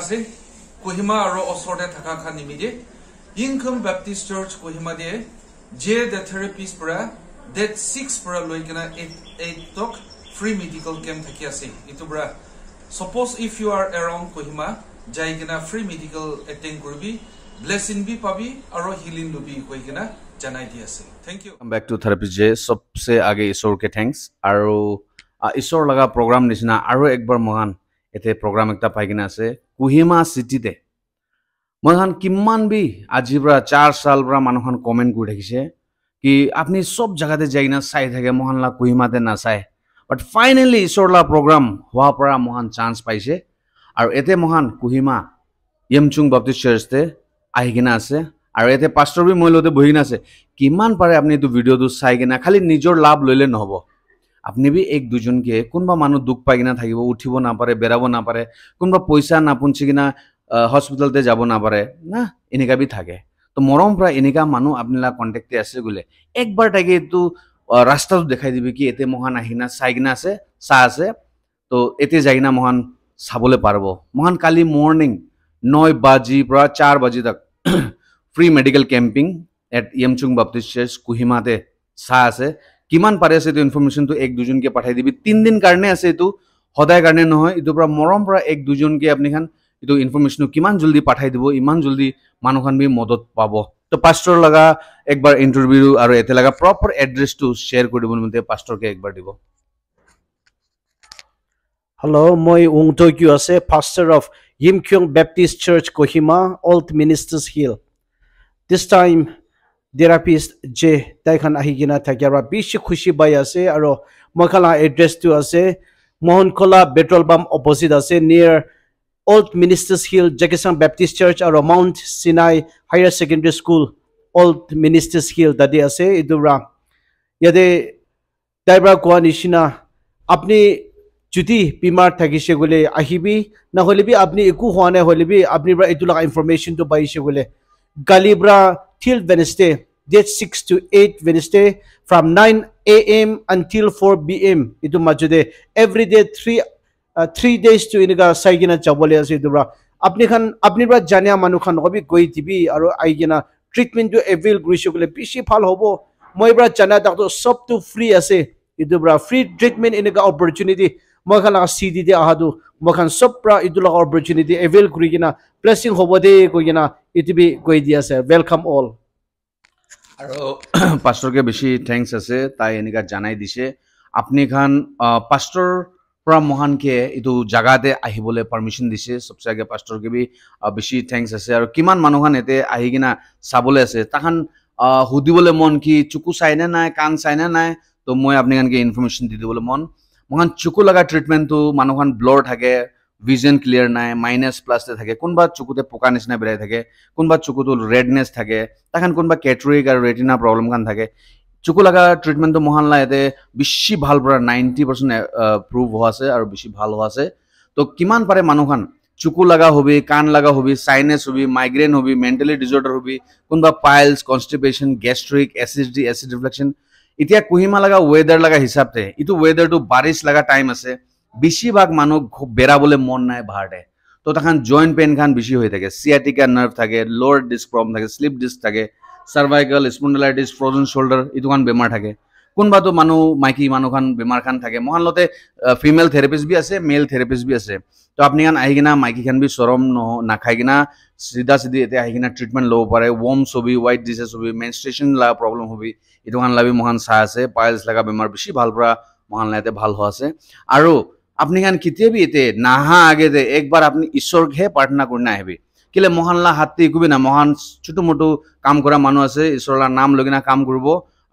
আছে কহিমা আৰু ওচৰতে থকা খান নিমিতে ইনকম বেপটিষ্ট চাৰ্চ কহিমা দিয়ে জে দ্য থেৰাপিষ্ট পৰা ডেট ছিক্স পৰা লৈ কিনে এইট এইটক ফ্ৰী মেডিকেল কেম্প থাকি আছে এইটো পৰা ছাপ'জ ইফ ইউ আৰ এৰং কহিমা যাই কিনে ফ্ৰী মেডিকেল এটেণ্ড কৰিবি ব্লেচিং বি পাবি আৰু হিলিং লবি কৈ কিনে জনাই দি আছে thank you back to therapist J চবচে আগে ঈশ্বৰকে থেংকছ আৰু ঈশ্বৰ লগা প্ৰগ্ৰাম নিচিনা আৰু একবাৰ মহান এতিয়া প্ৰগ্ৰাম এটা পাই কিনে আছে কুহিমা চিটিতে মইখান কিমান বি আজিৰ পৰা চাৰ চালৰ পৰা মানুহখন কমেণ্ট কৰি থাকিছে কি আপুনি চব জেগাতে যাই কিনে চাই থাকে মহানলা কুহিমাতে নাচাই বাট ফাইনেলি ঈশ্বৰলা প্ৰগ্ৰাম হোৱাৰ পৰা মহান চান্স পাইছে আৰু এতে মহান কুহিমা য়েমচুং বাপটিষ্ট চাৰ্চতে আহি কিনে আছে আৰু এতে পাষ্টৰ বি মই লগতে বহি কিনে আছে কিমান পাৰে আপুনি এইটো ভিডিঅ'টো চাই কিনে খালী নিজৰ লাভ ল'লে নহ'ব আপুনি বি এক দুজনকে কোনোবা মানুহ দুখ পাই কিনে থাকিব উঠিব নাপাৰে বেৰাব নাপাৰে কোনোবা পইচা নাপুঞ্চি কিনা হস্পিটেলতে যাব নাপাৰে না এনেকুৱা বি থাকে তো মৰম পৰা এনেকুৱা মানুহ আপোনালোকে কণ্টেক্টে আছে বোলে একবাৰ তাকে এইটো ৰাস্তাটো দেখাই দিবি কি এতিয়া মহান আহিনা চাই কিনা আছে চাহ আছে তো এতিয়া যাই কিনা মহান চাবলৈ পাৰিব মহান কালি মৰ্ণিং ন বাজিৰ পৰা চাৰ বাজি তাক ফ্ৰী মেডিকেল কেম্পিং এট য়েমচুং বাপ্তিষ্ট চাৰ্চ কুহিমাতে চাহ আছে কিমান পাৰে আছে এইটো ইনফৰমেশ্যনটো এক দুজনকে পঠাই দিবি তিনিদিন কাৰণে আছে এইটো সদায় কাৰণে নহয় এইটোৰ পৰা মৰম পৰা এক দুজনকে আপনিখান এইটো ইনফৰমেশ্যনটো কিমান জলদি পঠাই দিব ইমান জলদি মানুহখন বি মদত পাব তো পাষ্টৰ লগা একবাৰ ইণ্টাৰভিউ আৰু এতিয়া লগা প্ৰপাৰ এড্ৰেছটো শ্বেয়াৰ কৰি দিব নিমিত্তে পাষ্টৰকে একবাৰ দিব হেল্ল' মই উং টকিঅ' আছে ফাষ্টাৰ অফ ইমখিয়ং Baptist church Kohima old ministers hill this time therapist J. Taikan Ahigina Takara Bishi Kushi Bayase Aro Makala address to Ase Mohan Kola Petrol Bomb opposite Ase near Old Ministers Hill Jackson Baptist Church Aro Mount Sinai Higher Secondary School Old Ministers Hill Dadi Ase Idura Yade Daibra Kuanishina Abni Judy Bimar Takishegule Ahibi Naholibi Abni Ikuhuane Holibi Abnibra Idula information to Bayishegule Galibra till Wednesday. Date 6 to 8 Wednesday from 9 a.m. until 4 p.m. Ito majude every day three uh, three days to inaga saigina jabole ase dura. Apni khan apni ra jania manu khan hobi goi tibi aro aigina treatment to avail grisho kule bishi phal hobo. Moi ra jana dakto sob to free ase. Ito ra free treatment inaga opportunity. Moi khan laga CD de ahadu. মোখান সব পৰা এইটো লগা opportunity avail কৰি কিনে blessing হ'ব দেই কৈ কিনে এইটো বি কৈ দি আছে ৱেলকাম অল আৰু পাষ্টৰকে বেছি থেংকছ আছে তাই এনেকুৱা জনাই দিছে আপুনি খান পাষ্টৰ পৰা মহানকে এইটো জেগাতে আহিবলৈ পাৰ্মিশ্যন দিছে সবচে আগে পাষ্টৰকে বি বেছি থেংকছ আছে আৰু কিমান মানুহখান ইয়াতে আহি কিনে চাবলৈ আছে তাহান সুধিবলৈ মন কি চকু চাইনে নাই কাণ চাইনে নাই তো মই আপুনি খানকে ইনফৰ্মেশ্যন দি দিবলৈ মন মানে চকু লগা ট্ৰিটমেণ্টটো মানুহখন ব্লৰ থাকে ভিজন ক্লিয়াৰ নাই মাইনাছ প্লাছতে থাকে কোনোবা চকুতে পোকা নিচিনা বিৰাই থাকে কোনোবা চকুটো ৰেডনেছ থাকে তাখন কোনোবা কেটৰিক আৰু ৰেটিনা প্ৰব্লেম খান থাকে চকু লগা ট্ৰিটমেণ্টটো মহান লাগে ইয়াতে বেছি ভাল পৰা নাইণ্টি পাৰ্চেণ্ট প্ৰুভ হোৱা আছে আৰু বেছি ভাল হোৱা আছে তো কিমান পাৰে মানুহখন চকু লগা হবি কাণ লগা হবি চাইনেছ হবি মাইগ্ৰেইন হবি মেণ্টেলি ডিজৰ্ডাৰ হবি কোনোবা piles constipation gastric acidity acid reflection এতিয়া কুহিমা লগা ওয়েদার লগা হিচাপতে ইটো ওয়েদার টু বারিশ লগা টাইম আছে বেশি ভাগ মানু বেড়াবলে মন নাই ভাড়ে তো তখন জয়েন্ট পেইন খান বেশি হয়ে থাকে সিয়াটিকা নার্ভ থাকে লোয়ার ডিস্ক প্রবলেম থাকে স্লিপ ডিস্ক থাকে সার্ভাইকাল স্পন্ডেলাইটিস ফ্রোজেন শোল্ডার ইটু খান বেমার থাকে কোনোবাটো মানুহ মাইকী মানুহখন বেমাৰখন থাকে মহানলতে ফিমেল থেৰাপিষ্ট বি আছে মেল থেৰাপিষ্ট বি আছে তো আপুনি খান আহি কিনে মাইকীখন বি চৰম নহ নাখাই কিনা চিধা চিধি এতিয়া আহি কিনে ট্ৰিটমেণ্ট ল'ব পাৰে ৱৰ্ম ছবি হোৱাইট ডিজেছ হবি মেনষ্ট্ৰেশ্যন লগা প্ৰব্লেম হবি এইটো খান লাগি মহান চাই আছে পাইলছ লগা বেমাৰ বেছি ভাল পৰা মহান লাগে ভাল হোৱা আছে আৰু আপুনি খান কেতিয়াবি এতিয়া নাহা আগে যে একবাৰ আপুনি ঈশ্বৰকহে প্ৰাৰ্থনা কৰি নাহিবি কেলে মহানলা হাতী একোবি না মহান ছোট মোটো কাম কৰা মানুহ আছে ঈশ্বৰলা নাম লৈ কিনে কাম কৰিব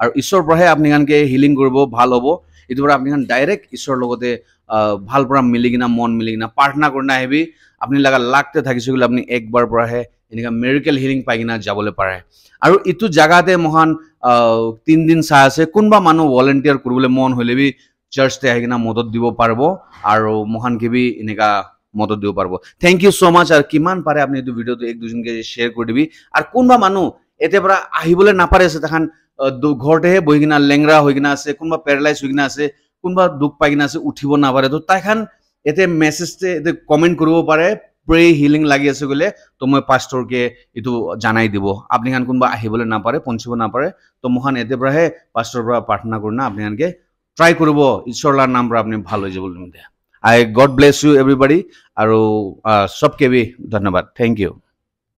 আৰু ঈশ্বৰৰ পৰাহে আপুনি কাৰণে হিলিং কৰিব ভাল হ'ব এইটো পৰা আপুনি ডাইৰেক্ট ঈশ্বৰৰ লগতে ভাল পৰা মিলি কিনা মন মিলি কিনা প্ৰাৰ্থনা কৰি নাহিবি আপুনি লগা লাগতে থাকিছে বুলি আপুনি একবাৰ পৰাহে এনেকুৱা মেডিকেল হিলিং পাই কিনে যাবলৈ পাৰে আৰু এইটো জেগাতে মহান তিনিদিন চাই আছে কোনোবা মানুহ ভলেণ্টিয়াৰ কৰিবলৈ মন হ'লে বি চাৰ্চতে আহি কিনে মদত দিব পাৰিব আৰু মহান কিবি এনেকুৱা মদত দিব পাৰিব থেংক ইউ ছ' মাছ আৰু কিমান পাৰে আপুনি এইটো ভিডিঅ'টো এক দুজনকে শ্বেয়াৰ কৰি দিবি আৰু কোনোবা মানুহ এতিয়াৰ পৰা আহিবলৈ নাপাৰি আছে তাহান ঘৰতেহে বহি কিনা লেংৰা হৈ কিনে আছে কোনোবা পেৰেলাইজ হৈ কিনে আছে কোনোবা দুখ পাই কিনে আছে উঠিব নাপাৰে তো তাইখান এতিয়া মেছেজে এতিয়া কমেণ্ট কৰিব পাৰে প্ৰে হিলিং লাগি আছে বোলে তো মই পাষ্টৰকে এইটো জনাই দিব আপনিখান কোনোবা আহিবলৈ নাপাৰে পঞ্চিব নাপাৰে তো মোখান এতিয়াৰ পৰাহে পাষ্টৰ পৰা প্ৰাৰ্থনা কৰি না আপনিখানকে ট্ৰাই কৰিব ঈশ্বৰলাৰ নাম পৰা আপুনি ভাল হৈ যাব I God bless you everybody আৰু চব কেবি ধন্যবাদ থেংক ইউ